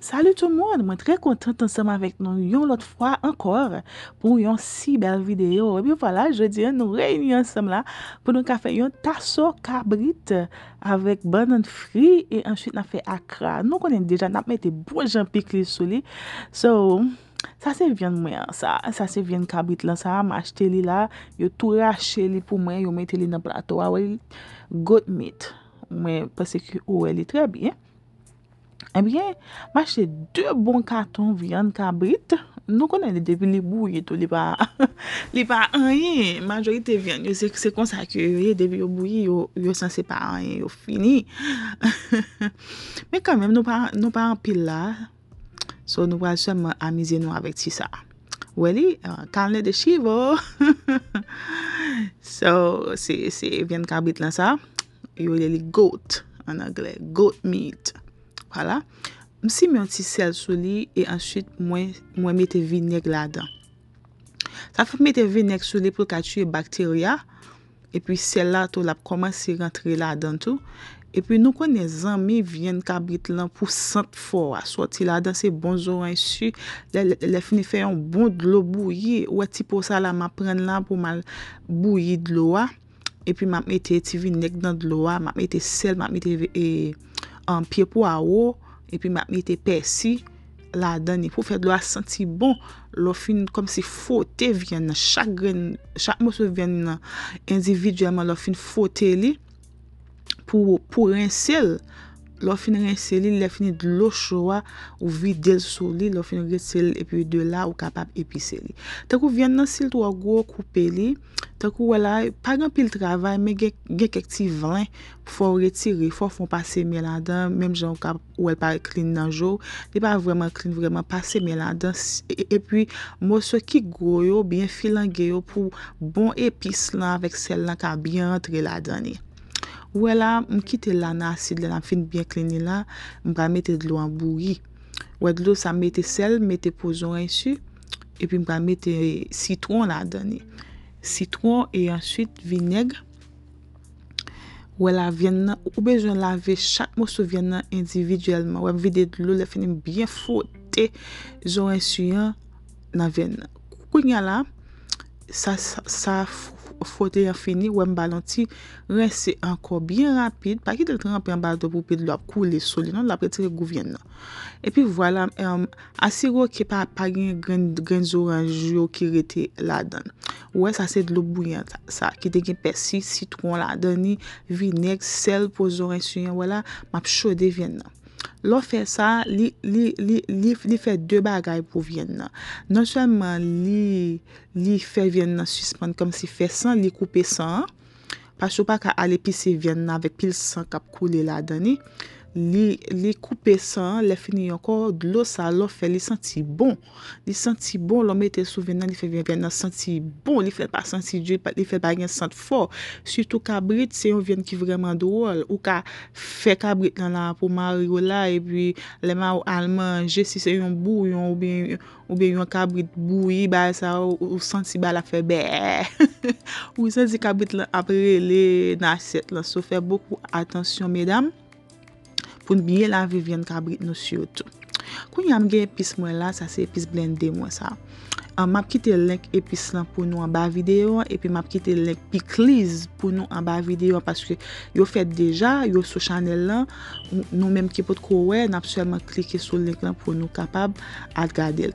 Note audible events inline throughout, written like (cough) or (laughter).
Salou tou moun, mwen tre kontent ansem avèk nou yon lot fwa ankor pou yon si bel video epi wala je di an nou reyni ansem la pou nou ka fe yon taso kabrit avèk banan fri e answit nan fe akra nou konen deja nan mette bon jan pik li sou li so sa se vyen mwen sa se vyen kabrit lan sa am achete li la yo tou reache li pou mwen yo mette li nan prato avèk ah goat meat mwen perseku ouwe li trebi mwen Ebyen, ma chè dè dè bon karton vyèn kabrit, nou konen lè devin lè bouyè tou lè pa an yè. Majorite vyèn yò se konsak yò, devin yò bouyè, yò san se pa an yè, yò fini. Mè kèmèm nou pa an pil la, so nou pa sèm amize nou avèk ti sa. Wè li, kalnè de chivò. (laughs) So, se vyèn kabrit lan sa, yò lè li goat, an anglè, goat meat. Kwa la, msi mwen ti sel sou li, e ansuit mwen mwen mwen te vinik la dan. Sa fwen mwen te vinik sou li pou ka chye bakteria, e pi sel la tou la pou koman se rentre la dan tou, e pi nou konen zan mi vyen kabrit lan pou sent fwa, so ti la dan se bonzo ansu, le fweni fwen yon bon dlo bou yi, wè ti pou sa la mwen pren lan pou mwen bou yi dlo wa, e pi mwen mwen te vinik dan dlo wa, mwen mwen te sel, mwen mwen te vinik, e, anpye pou awo, epi mapme ite pesi la dani e pou fèd lo a senti bon lo fin kom si fote vyen nan, chak mou se vyen nan individuèman lo fin fote li pou rinsel, lo fin rinsel li le finit lo chowa ou videl sou li, lo fin rinsel epi de la ou kapap epi seli takou vyen nan sil tou a gwo koupe li Tak ou wè la, pa gan pil travay, mwen gen kek ti vlan pou fò wè ti refò fò mwen pase mè lan dan, mèm jan wè pa klin nan jò, lè pa vwèman klin vwèman pase mè lan dan. E, e pwi mwos wè ki gwo yo, byen filan ge yo pou bon epis lan vek sel lan ka byen rentre la dani. Wè la, mkite lan asid la, mfin byen klin lan, mprame te dlo an bouri. Wè dlo sa mwete sel, mwete pozon ansu, e pwi mprame te sitron la dani. Citron e answit vineg wè la vyen nan oube joun la ve chak mous sou vyen nan individyelman. Wèm vide d'lou le fenim byen fote joun ensuyan nan vyen nan. Kwenya la sa fote yon feni wèm balanti resi anko byen rapid. Pakit lakran pe mbato pou ped lop koule soli nan lop retre gou vyen nan. E pi wala, asiro ki pa parin grenz oranjou ki rete ladan. Ouè sa se dlo bouyen sa, ki de gen pesi, sitouan la dani, vinek, sel pou zon rinsuyen, wè la, map chode vyen nan. Lo fè sa, li fè dwe bagay pou vyen nan. Non chèman li fè vyen nan suspèn, kom si fè san, li koupe san, pa chou pa ka alepise vyen nan ve pil san kap koule la dani, Li koupe san, le fini yon kor, glos sa lo fe li santi bon. Li santi bon, lome ite souvenan li fe ven ven nan santi bon. Li fel pa santi djil, li fel pa gen santi for. Sütou kabrit se yon ven ki vreman dool. Ou ka fe kabrit nan la pou mariola e pi leman ou almanje si se yon bou yon ou be yon kabrit bou yi ba sa ou santi ba la fe be. Ou se zi kabrit apre le nan set la so fe beaucoup atensyon medam. Koun biye la vivyen kabrit nou siyot. Koun yamge epis mwen la, sa se epis blendemwa sa. An map kite lenk epis lan pou nou an ba videyon. Epi map kite lenk pikliz pou nou an ba videyon. Paske yo fet deja, yo sou chanel lan. Nou menm ki pot kowe, napswelman klike sou lenk lan pou nou kapab atgade.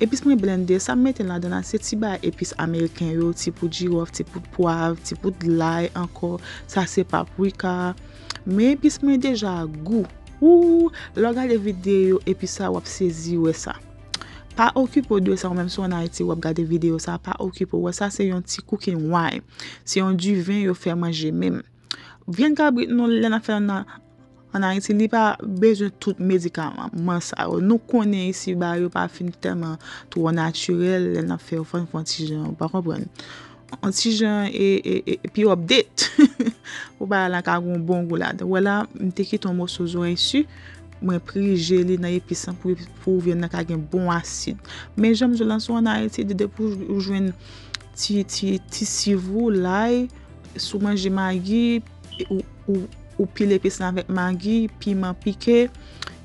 Epis mwen blende, sa mwen ten la dena se ti ba epis Ameriken yo, ti pou di wav, ti pou poav, ti pou d'lay anko, sa se paprika. Men epis mwen deja gu. Ou, loga de videyo, epis sa wap sezi wesa. Pa oku pou de wesa, ou menm so nan iti wap gade videyo sa, pa oku pou wesa, se yon ti kouken way. Se yon di ven yo fermaje menm. Ven gabi nou lena fè nan... Anarete, ni pa bezwen tout medikaman. Mansa, nou konen isi ba yo pa finitèman tou anaturel, lè na feofan pou antijen. Ou pa kompren. Antijen e pi obdet. Ou ba lankan goun bon goulad. Wè la, mte ki ton mwoso zon isi, mwen pri jeli nan ye pisan pou vyen lankan gen bon asin. Men jom zon lansou anarete, dide pou ou jwen ti sivou lai, souman jeman gi, ou ou Ou pil epis nanvek mangi, piman pike,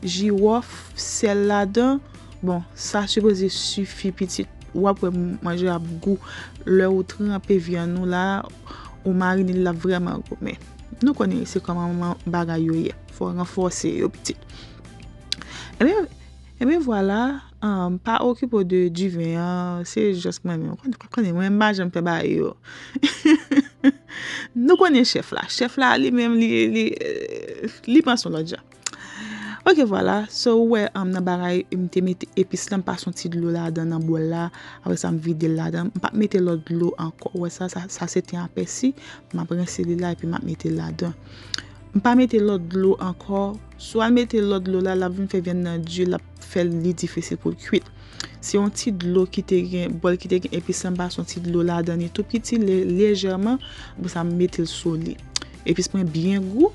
jirouf, sel ladan. Bon, sa chepo ze sufi pitit. Wap wè manje ap gou. Le ou tre anpe vyan nou la, ou marinil la vreman gou. Mè, nou konen se koman mwen bagay yo ye. Fwa renfose yo pitit. E mè, e mè wala, pa okipo de diven. Se jos mwen mwen konen mwen mbajan mpe bagay yo. Hihihi. (laughs) (laughs) Nou konye chef la, chef la li menm li, li penson la ja Ok, wala, so wè, am nan baray, im te met epis la, mpa son ti dlo la dan, nan bo la, avè sa m vide la dan, mpa m mette lò dlo anko, wè sa, sa se ten apè si, mpa prensi li la, epi mpa m mette la dan Mpa m mette lò dlo anko, sou an mette lò dlo la, la vim fe vyen nan dji, la fel li difese pou kuit Se yon ti dlo ki te gen, bol ki te gen, epi sen bas yon ti dlo la dani, tou ki ti le lejerman, bo sa metil soli. Epi se mwen bien gou,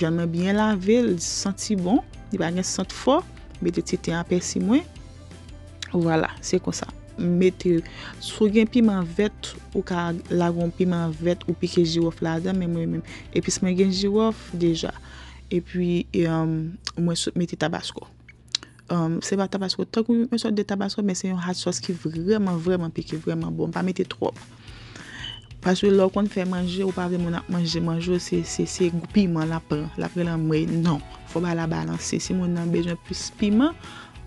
vyan mwen bien lave, senti bon, di ba gen senti for, bete ti te apesi mwen. Vwala, se konsa, metil. Sou gen pi man vet, ou ka lagon pi man vet, ou pike jiwof la dan, epi se mwen gen jiwof deja, epi mwen meti tabasko. Um, se ba tapasko, tak bon. ou yon sot de tapasko, men se yon hat sos ki vreman, vreman peke, vreman bon, pa mette trop. Paswe lò kon fè manje ou pa vè moun ap manje manje, se goupi man la pe, la pe lan mwen, non, fò ba la balansi. Si moun nan bejwen pwis pima,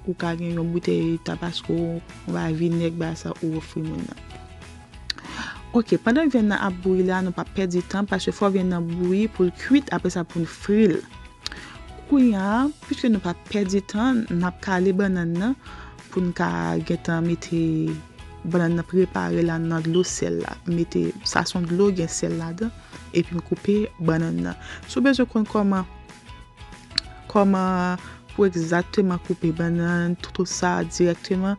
ou ka gen yon butey tapasko, wè vinèk basa ou wè fril moun nan. Ok, pandan yon ven nan ap bouye la, nou pa pet di tan, paswe fò ven nan bouye pou l'kuit, apè sa pou l'fril. Koun ya, piske nou pa pedi tan, nap ka ale banan nan, pou nou ka getan meti banan nan prepare lan nan dlo sel la, meti sason dlo gen sel la da, epi m koupi banan nan. Sou bez yo kon kon ma pou ek zate ma koupi banan nan, toutou sa direkte man.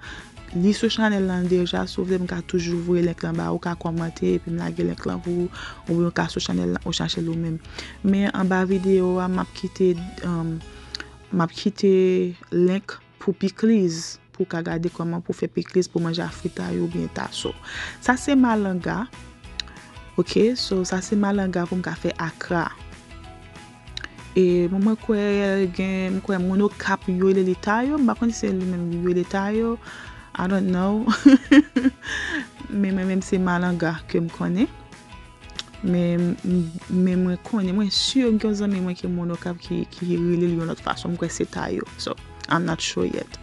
Li sou chanel lan deja sou vle mwen ka toujou vwe lenk lan ba ou ka komwante pe mwen lage lenk lan pou ou mwen ka sou chanel lan ou chanche lou men. Men an ba videyo wa m ap kite um, lenk pou pikliz pou ka gade kwa man pou fe pikliz pou manja frita yo bienta so. Sa se ma langa, ok, so sa se ma langa pou mwen ka fe akra. E mwen mwen kwe mwen nou kap yoyle li tayo, mwen mwen kwe se yoyle li tayo. I don't know. Mè mè mèm se malangar ke m konè. Mè mè mè konè. Mwen siyo m gyozè mè mwen ke monokap ki ki rilil yon lot fasyon m kwen se tayo. So, I'm not sure yet.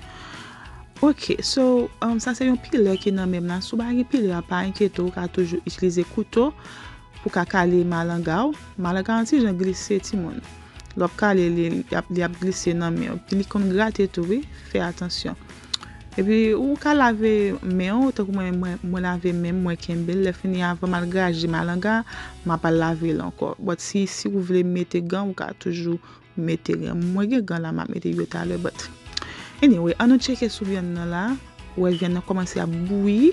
Ok, so, sa um, se yon pil lè ki nan mèm nan soubagi pil lè. Apan yon ketou ka toujou ichlize koutou pou ka kale malangar. Malangar ansi jen glise ti moun. Lop kale li ap glise nan mèm. Pili kon grat eto vi, fe atansyon. E pi ou ka lave men yo, tenk ou mwen lave men mwen ken bel, le fin ni avan mal graj di malan ga, mwen pa lave lankor. Bwot si si ou vle mete gan, ou ka toujou mete gan. Mwen gen gan la mwen mete yot ale bwot. Anyway, anou cheke sou vyen nan la, wè vyen nan komanse a boui,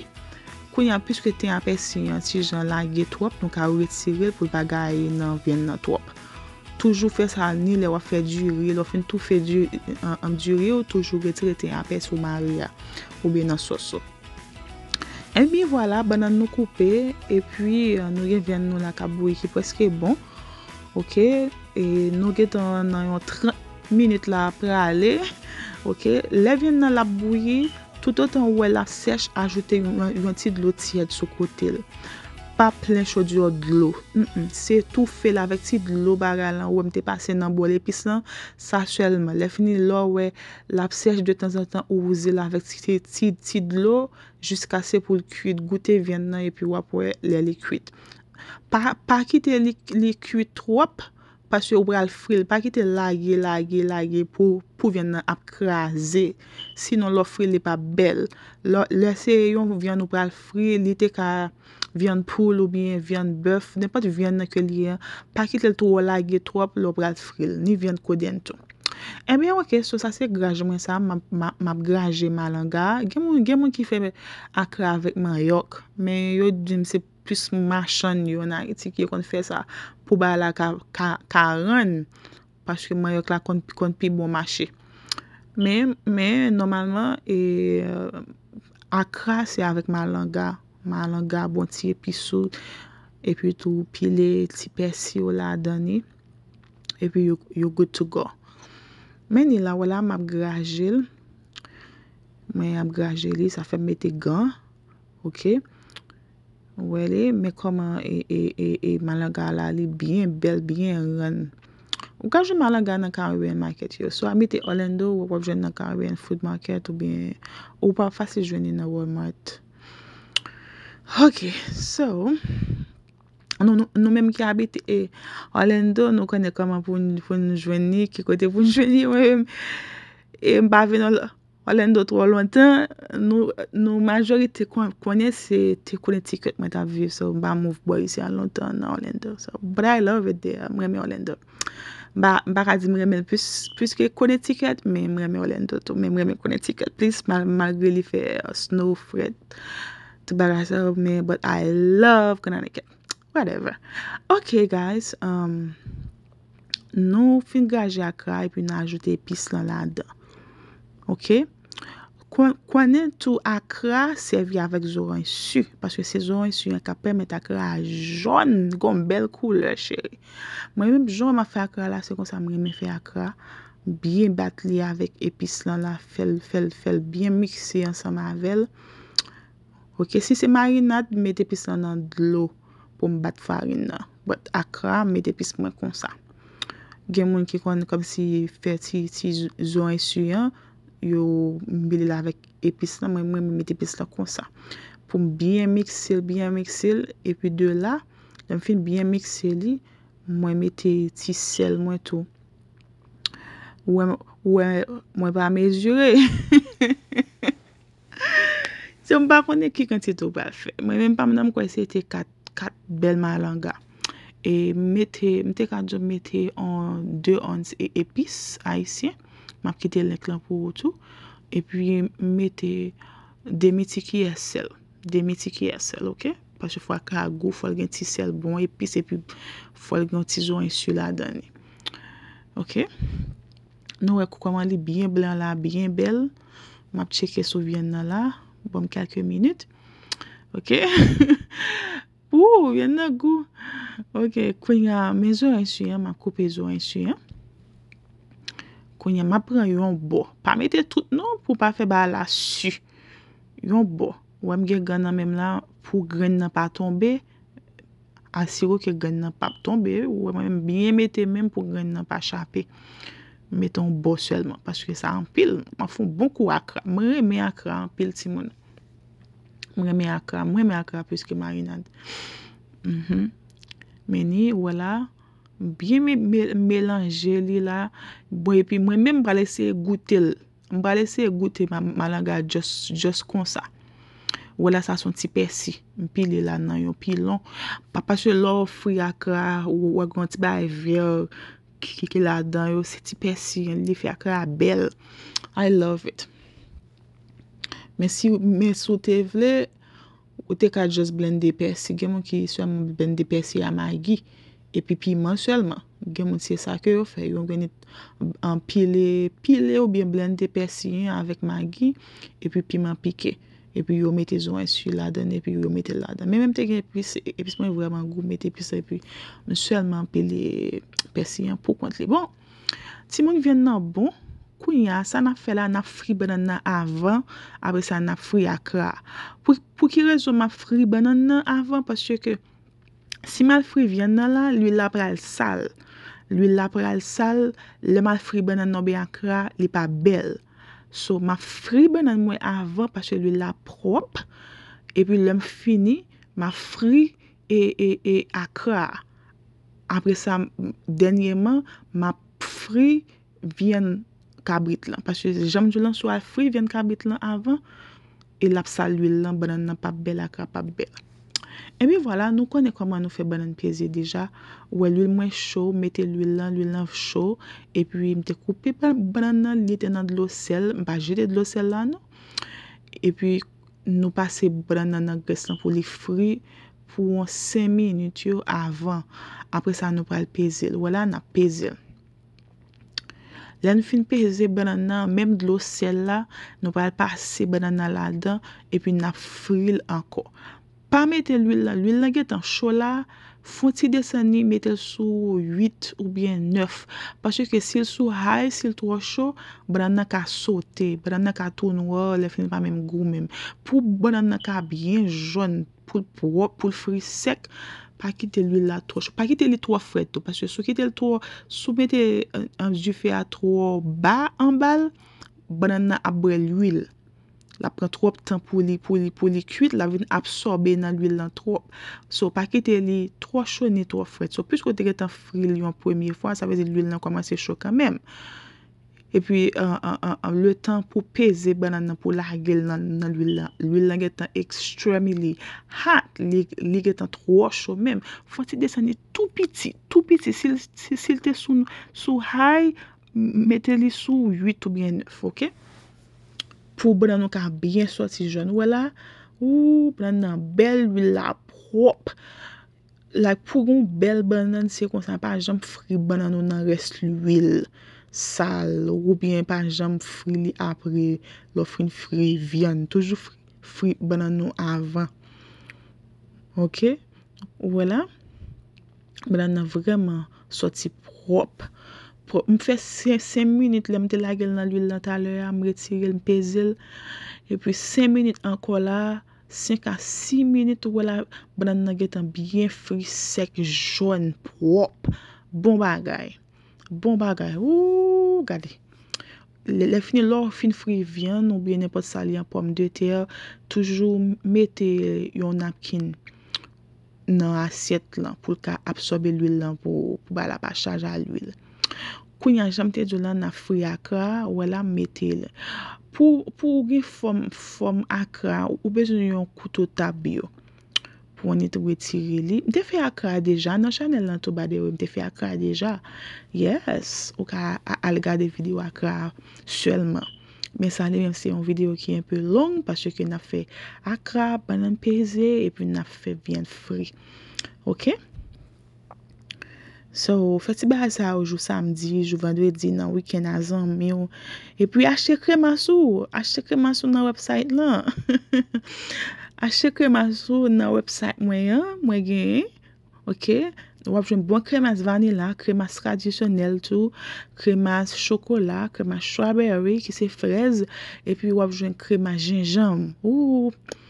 kwen yon piske ten apes si yon ti jan la ge twop, nou ka retirel pou bagay nan vyen nan twop. Toujou fè sal ni lè wè fè djurye, lò fèn tou fè an djurye ou toujou gè trète an apè sou maryè ou bè nan sosò. Emi eh wala, banan nou koupè, e pwi euh, nou gen vèn nou lakabouye ki pwèske bon. Ok, nou gen nan yon 30 minute la apè alè. Ok, lè vèn nan lakabouye, tout an wè la sèche ajoutè yon ti de lò tiyèd sou koutèlè. pa plen chodi yo d'lo. Se tou fe la vek ti d'lo baga lan, wèm te pase nan bole pis lan, sa chèlman. Le fini lò wè, lap sej de tan san tan ou wouze la vek ti ti d'lo, jiska se pou l'kuit. Goute vyen nan, epi wèp wè, lè l'kuit. Pa ki te l'kuit wop, paswe ou pral fril, pa ki te lage, lage, lage, pou vyen nan apkaze. Sinon lò fril li pa bel. Le seryon vyen ou pral fril, li te ka... Vyon pou loubyen, vyon bèf, nè pat vyon nè ke liyen, pakit lè tou wò la ge tròp lò brad fril, ni vyon kò den tou. E mè wè ke sou sa se graje mwen sa, map graje ma langa. Gen mwen ki fè akra avèk ma yok, mè yo dim se pwis mashan yo nan iti ki yo kon fè sa pou ba la ka ren, pwis ki ma yok la kon pi bon mashè. Mè normalman euh, akra se avèk ma langa. Ma lan ga bon ti epi sou, epi tou pile, ti pesi ou la dani, epi you good to go. Meni la, wala m ap grajil, men ap grajili, sa fe meti gan, ok? Wele, men koman e, e, e, e, ma lan ga la li byen bel, byen ren. Ou ka jen ma lan ga nan ka ouwe en market yo, so a meti Orlando ou wap jen nan ka ouwe en food market ou byen, ou pa fasi jweni nan Walmart yo. Ok, so, nou menm ki abite e Orlando, nou kone kama pou njweni, ki kote pou njweni, e mba ven Orlando tro lontan, nou majori te kone se te kone tiket mwen ta viv, so mba mouv bo yisi an lontan na Orlando, so bre la vede mremen Orlando. Ba kazi mremen, pwis ke kone tiket, men mremen Orlando to, men mremen kone tiket, plis magre li fe snow, fred. But I love Konanike Whatever Ok guys um, Nou fin gaje akra E puis nan ajoute epis lan la de Ok Kwanen tou akra Servi avak zoran su Paske se zoran su Yon ka premet akra A joun Gon bel koule cheri Mwen mwen joun ma fe akra la Se kon sa mwen mwen fe akra Bien batli avak epis lan la Fel fel fel Bien mikse ansan ma vel Ok Pou ke si se marinat, met epis lan nan dlou pou mbat farin nan. Bout akra, met epis mwen konsa. Gen moun ki kon kom si feti ti zon esuyen, yo mbili la vek epis lan, mwen mwen met epis lan konsa. Pou mbyen miksel, byen miksel, epi de la, jen fin byen mikseli, mwen meti ti sel mwen tou. Ou mwen mwen pa mezure. Sè m pa konen ki konti tou pa l fè. Mè mè m pa m nan m kwa esè ite kat, kat bel ma langa. E mè te, m te ka jom mè te an, de an, e epis, a isye. M ap kite l lèk lan pou wotou. E pi mè te, de mè ti ki esèl. De mè ti ki esèl, ok? Pasè fwa ka a go fwa l gen ti sel bon, epis, epi fwa l gen ti zon insu e la dani. Ok? Nou wè kwa man li byen blan la, byen bel. M ap cheke sou byen nan la. bom kelke minute (laughs) ou, yon nagou kwenye me zo ensuyen, ma koupe zo ensuyen kwenye ma pre yon bo pa mete tout nou pou pa fe ba la su yon bo, wèm gen gana mem la pou gren na pa tonbe asiro ke gren na pa tonbe wèm mwenm bien mete mem pou gren na pa chapi Meton bo selman. Paske sa an pil. Man fon bonkou akra. Mwen reme akra an pil ti moun. Mwen reme akra. Mwen reme akra pwiske marinade. Meni wala. Biye men melange li la. Mwen mwen mwen mbalese goutel. Mbalese goutel malanga just konsa. Wala sa son ti pesi. Mpili la nan yon pilon. Papache lo fri akra. Ou wakantiba evyor. ki ke la dan yo seti pesi li fè akè a bel I love it men sou te vle ou te ka just blend de pesi gen moun ki sou a moun blend de pesi a ma gi, epi pi man sèlman gen moun se sakè yo fè yon genit an pile pile ou bie blend de pesi avèk ma gi, epi pi man pike Epi yon mette zon yon su la dan, epi yon mette la dan. Men menmte ki epi se, epi se mwen yon vreman goun mette epi se, epi se mwen selman pe si yon pou kontle. Bon, ti moun yon vyen nan bon, kounya, sa nan fe la nan fri banan nan avan, apre sa nan fri akra. Pou ki rezon man fri banan nan avan, pasye ke si mal fri vyen nan la, luy lapre al sal. Luy lapre al sal, le mal fri banan nan be akra, li pa bel. So, ma fri bè nan mwen avan, pache lou la prop, e pi lèm fini, ma fri e, e, e akra. Apre sa, denyèman, ma fri vyen kabrit lan, pache jamjou lan sou a fri vyen kabrit lan avan, e lap sa lou lan, bè nan nan pap bel akra, pap bel akra. E mi wala, nou kone koman nou fe banan peze dija, wè l'uil mwen chou, mette l'uil lan, l'uil lan f chou, e pi mte koupe banan liten nan dlo sel, mpa jete dlo sel lan, non? e pi nou pase banan nan gres lan pou li fri pou 5 minut yo avan, apre sa nou pale peze, wè la nan peze. La nou fin peze banan nan, menm dlo sel la, nou pale pase banan nan lan dan, e pi nan fril anko. Pa mette l'uil la, l'uil la get an chou la, foun ti desani, mette l sou 8 ou bien 9. Pache ke si l sou high, si l tou wachou, bran nan ka sote, bran nan ka tou nou, oh, le fin pa menm gou menm. Pou bran nan ka byen joun, pou l pou wop, pou l fri sek, pa kite l uil la tou wachou. Pa kite l tou wachou, pa kite l tou wachou, pa kite l tou wachou, pa kite l tou wachou, pa kite l tou wachou. la pren trop tan pou li kuit, la vin absorbe nan lwil nan trop. So, pakite li, tro chou ni tro fred. So, pwis kote gen tan fril yon premye fwa, sa vezi lwil nan komanse chou kamem. E pwi, le tan pou peze banan nan pou lahagil nan lwil nan. Lwil nan gen tan ekstremi li. Ha, li gen tan tro chou mem. Fwantide san ni tou piti, tou piti. Sil te sou hay, mette li sou 8 ou bien 9, fwantide. Fou banan nou ka byen soti joun. Wala, ou banan nou bel wile la prop. La kou roun bel banan nou se konsan pa jom fri banan nou nan res li wile sal. Ou byen pa jom fri li apre lo fri fri vyan. Toujou fri banan nou avan. Ok, wala. Banan nou vreman soti prop banan. M fè 5 minit lèm te lagèl nan l'uil lan talè, m retirèl, m pezèl. E pwè 5 minit anko la, 5 an 6 minit wè la, bran nan gèt an byen fri, sek, joun, wop, bon bagay. Bon bagay, wou, gade. Le fni lòr fin fri vyen, nou byen ne pot sali an pwom de te, toujou mette yon napkin nan asyet lan, pou lka absorbe l'uil lan, pou ba la pa chaja l'uil. Kwen yon jante joulan na fri akra, wè la metil. Po ou gen fòm akra, ou bezon yon koutou tabi yo. Po wè nit wè tiri li. Mte fè akra deja, nan chanel lantou bade wè, mte fè akra deja. Yes, ou ka algade video akra sèlman. Men sanè mèm se yon video ki yon pè long, pasè ki yon a fè akra, banan pèze, epi yon a fè bien fri. Okè? So, feti ba sa oujou samdi, jou vendredi, nan wiken azan, miyo. Epi, ashe kreman sou, ashe kreman sou nan website lan. Ashe (laughs) kreman sou nan website mwen, mwen gen, ok? Wapjwen bon kreman vanila, kreman tradisyonel tou, kreman chokola, kreman strawberry, ki se frez, epi wapjwen kreman jenjam. Ou, ou, ou.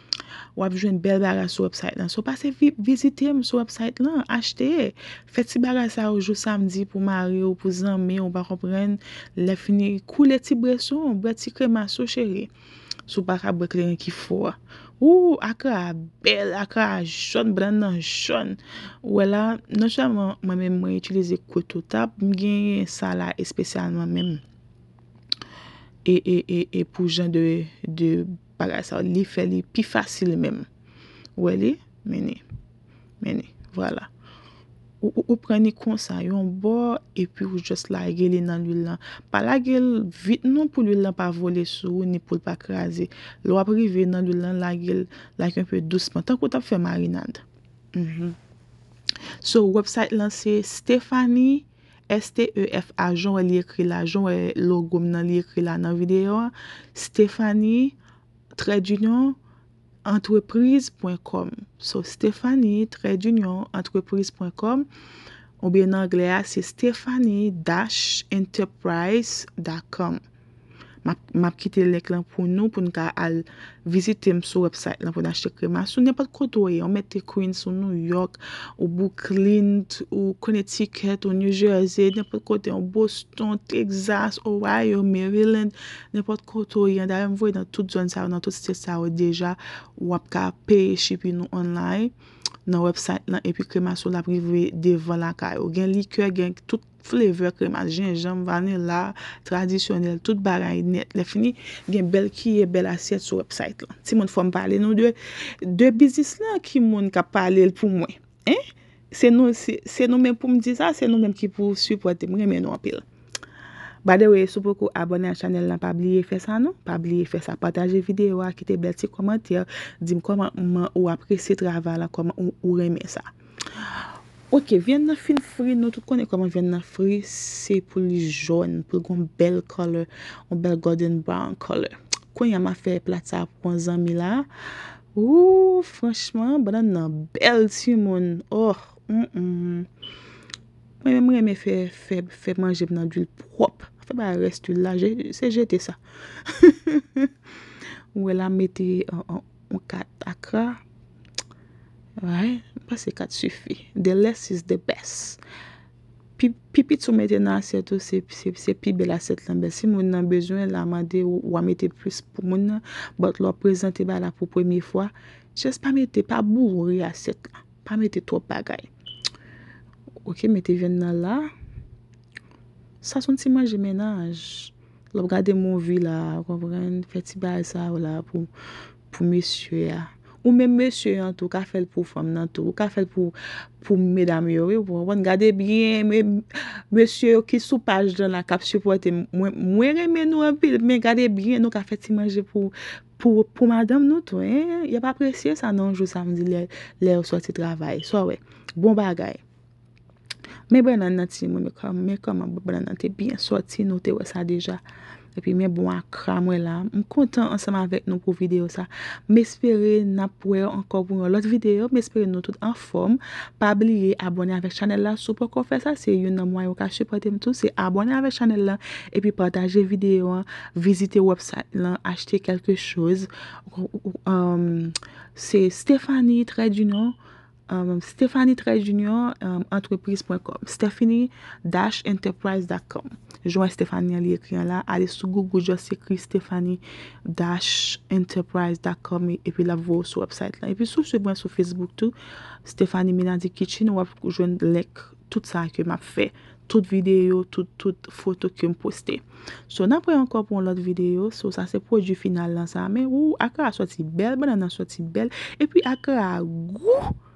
wap jwen bel baga sou website lan. Sou pase vizite m sou website lan, achete. Feti baga sa ou jou samdi pou Mario, pou Zanme, ou bako pren le fini koule ti breson, bre ti kreman sou chere. Sou baka breklen ki fwa. Ou, akwa bel, akwa joun, brendan joun. Wala, nan chanman, non mwen mwen yi chileze koto tap, mwen genye sa la espesyalman mwen. E, e, e, e, pou jen de breson Parè sa, li fè li pi fasil mèm. Wè li, mèni. Mèni, wèla. Ou pren ni konsayon bo, epi ou jès la gèli nan loulan. Pa la gèl, vit non pou loulan pa vole sou, ni pou l pa krasi. Lo apri vè nan loulan la gèl, la kèn pè dousman, tan koutan pè fè marinand. Mhm. So, website lan se, Stephanie, S-T-E-F-A-J-O-N, lè yè kri la, jòn wè logo mè nan lè yè kri la nan videyo. Stephanie, St-E-F-A-J-O-N, tradunionentreprise.com So, Stephanie, tradunionentreprise.com Ou bien anglia, c'est stephanie-enterprise.com map kite lek lan pou nou pou nou ka al vizite m sou website lan pou dan chete kremasyon. Nè pat koto yon, e, mette Queen's ou New York ou Bookland ou Connecticut ou New Jersey nè pat koto yon e, Boston Texas, Ohio, Maryland nè pat koto yon. Da yon m vwe nan tout zon sa ou nan tout site sa ou deja wap ka pay ship yon e online nan website lan epi kremasyon la privi devan la kare gen likye gen tout Flèver, kremal, jenjen, vanil, lard, tradisyonel, tout baray net. Le fini gen bel kiye, bel asyet sou website la. Ti moun fòm pale nou de, non? de bizis la ki moun ka pale l pou mwen. Eh? Se nou men pou m di sa, se nou men ki pou suprote m remen ou apil. Bade we, sou pokou abone a chanel la, pa bliye fe sa nou. Pa bliye fe sa, pataje videwa, kite bel ti komantir. Dim koman mwen ou apresi travala, koman ou remen sa. Ok, vyen nan fin fri nou, tout konen konen vyen nan fri, se pou li joun, pou kon bel kolor, ou bel golden brown kolor. Konen yaman fe plata pou an zanmi la. Ou, franchman, banan nan bel si moun. Oh, m m m. Mwen mwen mwen fe, fe, fe manje pou nan dwi prop. Fe ba restu la, se jete sa. (laughs) Ou e la meti, ou, ou, ou kataka. Ou e la meti, ou, ou, ou kataka. se kat sufi. De les is de bes. Pi pi sou mette nan asetou, se pi bel aset lan. Be si moun nan bezwen la mande ou amete plus pou moun bot lor prezante ba la pou premi fwa jes pa mette, pa bou vori aset, pa mette to bagay. Ok, mette ven nan la sa son ti man jimena lor gade moun vi la fete ba sa ou la pou mè syo ya. Ou men monsye yon tou, ka fel pou fom nan tou, ou ka fel pou medam yon, ou pou wè, gade bien, men monsye yon ki sou page dan la kap su po, mwen remen nou an pil, men gade bien nou ka feti manje pou madame nou tou, yon pa presye sa nan jou samdi lè ou soti travay. So wè, bon bagay. Men bè nan nan ti mwen me kom, men kom an bè nan nan ti, bè nan nan ti, bè nan nan ti, nou te wè sa deja, E pi mwen bon akra mwen la. M kontan ansama avèk nou pou video sa. M espere nan pou yo ankor bon yo lòt video. M espere nou tout anform. Pa blie abonè avèk chanel la. Sou pou kon fè sa. Se yon nan mwen yo ka chupote m tout. Se abonè avèk chanel la. E pi pataje videyo an. Vizite website lan. Achete kelke chouz. Um, se Stefani Tredunon. Um, stephanie-junior-entreprise.com um, stephanie-enterprise.com Jouan stephanie li ekri an la. Ali sou google jous ekri stephanie-enterprise.com epi la vou sou website la. Epi sou sou bon sou facebook tou. Stephanie Menadi Kitchen wap joun lek tout sa ke map fe. Tout video, tout foto ke m poste. So nan pou yon kor pou lout video. So sa se pou di final lan sa. Men ou akar a sou ti bel. Ben nan a sou ti bel. Epi akar a gwoou.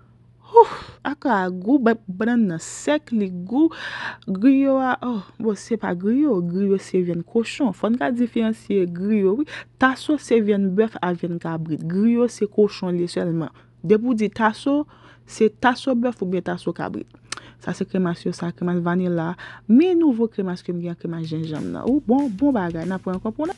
Akwa, gwo bèp bren nan sek li gwo, griyo a, oh, bo se pa griyo, griyo se ven koshon. Fon ka difensye griyo, taso se ven bèf a ven kabrit. Griyo se koshon li selman. Depou di taso, se taso bèf ou be taso kabrit. Sa se kremasyon sa kreman vanila, mi nouvo kremasyon kreman jenjam nan. Ou, bon, bon bagay, napwen kompona.